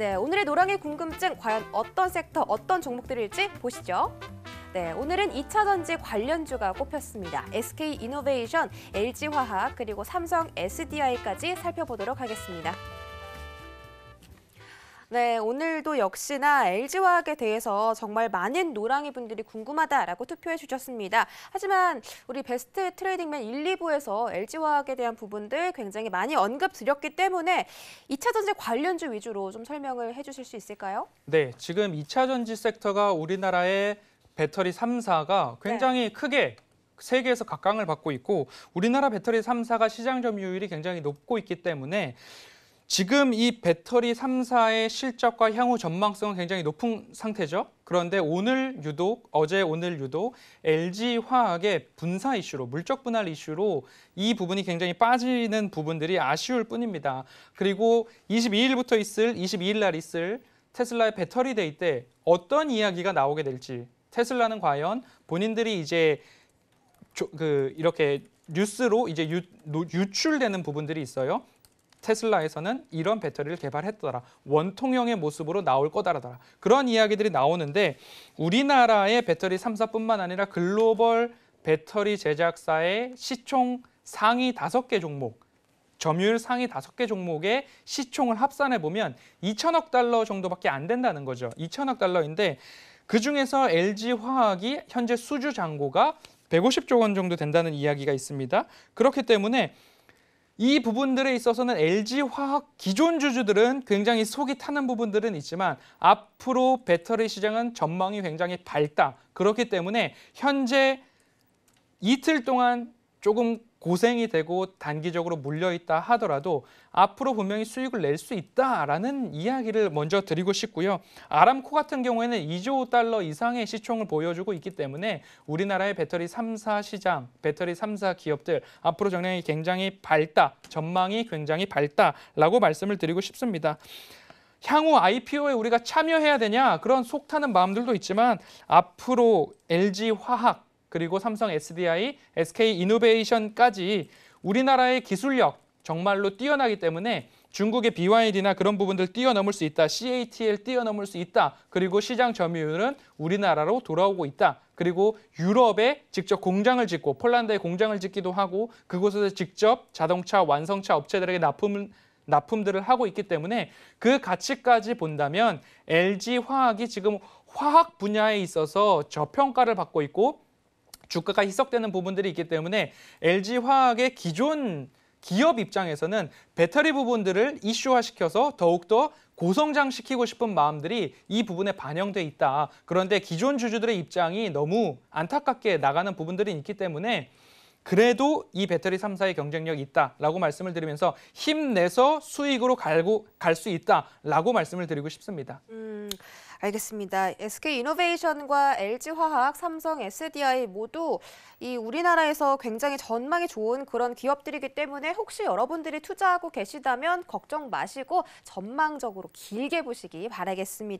네, 오늘의 노랑의 궁금증 과연 어떤 섹터, 어떤 종목들일지 보시죠. 네, 오늘은 이차 전지 관련주가 꼽혔습니다. SK 이노베이션, LG화학, 그리고 삼성 SDI까지 살펴보도록 하겠습니다. 네, 오늘도 역시나 LG화학에 대해서 정말 많은 노랑이 분들이 궁금하다라고 투표해 주셨습니다. 하지만 우리 베스트 트레이딩맨 1, 2부에서 LG화학에 대한 부분들 굉장히 많이 언급드렸기 때문에 2차 전지 관련주 위주로 좀 설명을 해 주실 수 있을까요? 네, 지금 2차 전지 섹터가 우리나라의 배터리 3사가 굉장히 네. 크게 세계에서 각광을 받고 있고 우리나라 배터리 3사가 시장 점유율이 굉장히 높고 있기 때문에 지금 이 배터리 3사의 실적과 향후 전망성은 굉장히 높은 상태죠. 그런데 오늘 유독, 어제 오늘 유독 LG화학의 분사 이슈로, 물적 분할 이슈로 이 부분이 굉장히 빠지는 부분들이 아쉬울 뿐입니다. 그리고 22일부터 있을, 22일 날 있을 테슬라의 배터리 데이 때 어떤 이야기가 나오게 될지 테슬라는 과연 본인들이 이제 조, 그 이렇게 뉴스로 이제 유, 노, 유출되는 부분들이 있어요. 테슬라에서는 이런 배터리를 개발했더라. 원통형의 모습으로 나올 거다라더라. 그런 이야기들이 나오는데 우리나라의 배터리 3사뿐만 아니라 글로벌 배터리 제작사의 시총 상위 5개 종목 점유율 상위 5개 종목의 시총을 합산해 보면 2천억 달러 정도밖에 안 된다는 거죠. 2천억 달러인데 그중에서 LG화학이 현재 수주 잔고가 150조 원 정도 된다는 이야기가 있습니다. 그렇기 때문에 이 부분들에 있어서는 LG 화학 기존 주주들은 굉장히 속이 타는 부분들은 있지만 앞으로 배터리 시장은 전망이 굉장히 밝다. 그렇기 때문에 현재 이틀 동안 조금 고생이 되고 단기적으로 물려있다 하더라도 앞으로 분명히 수익을 낼 수 있다라는 이야기를 먼저 드리고 싶고요. 아람코 같은 경우에는 2조 달러 이상의 시총을 보여주고 있기 때문에 우리나라의 배터리 3사 시장, 배터리 3사 기업들 앞으로 정량이 굉장히 밝다, 전망이 굉장히 밝다라고 말씀을 드리고 싶습니다. 향후 IPO에 우리가 참여해야 되냐 그런 속타는 마음들도 있지만 앞으로 LG화학 그리고 삼성 SDI, SK 이노베이션까지 우리나라의 기술력 정말로 뛰어나기 때문에 중국의 BYD나 그런 부분들 뛰어넘을 수 있다. CATL 뛰어넘을 수 있다. 그리고 시장 점유율은 우리나라로 돌아오고 있다. 그리고 유럽에 직접 공장을 짓고 폴란드에 공장을 짓기도 하고 그곳에서 직접 자동차 완성차 업체들에게 납품 납품들을 하고 있기 때문에 그 가치까지 본다면 LG 화학이 지금 화학 분야에 있어서 저평가를 받고 있고 주가가 희석되는 부분들이 있기 때문에 LG화학의 기존 기업 입장에서는 배터리 부분들을 이슈화시켜서 더욱더 고성장시키고 싶은 마음들이 이 부분에 반영돼 있다. 그런데 기존 주주들의 입장이 너무 안타깝게 나가는 부분들이 있기 때문에 그래도 이 배터리 3사의 경쟁력이 있다라고 말씀을 드리면서 힘내서 수익으로 갈고 갈 수 있다라고 말씀을 드리고 싶습니다. 음, 알겠습니다. SK 이노베이션과 LG 화학, 삼성 SDI 모두 이 우리나라에서 굉장히 전망이 좋은 그런 기업들이기 때문에 혹시 여러분들이 투자하고 계시다면 걱정 마시고 전망적으로 길게 보시기 바라겠습니다.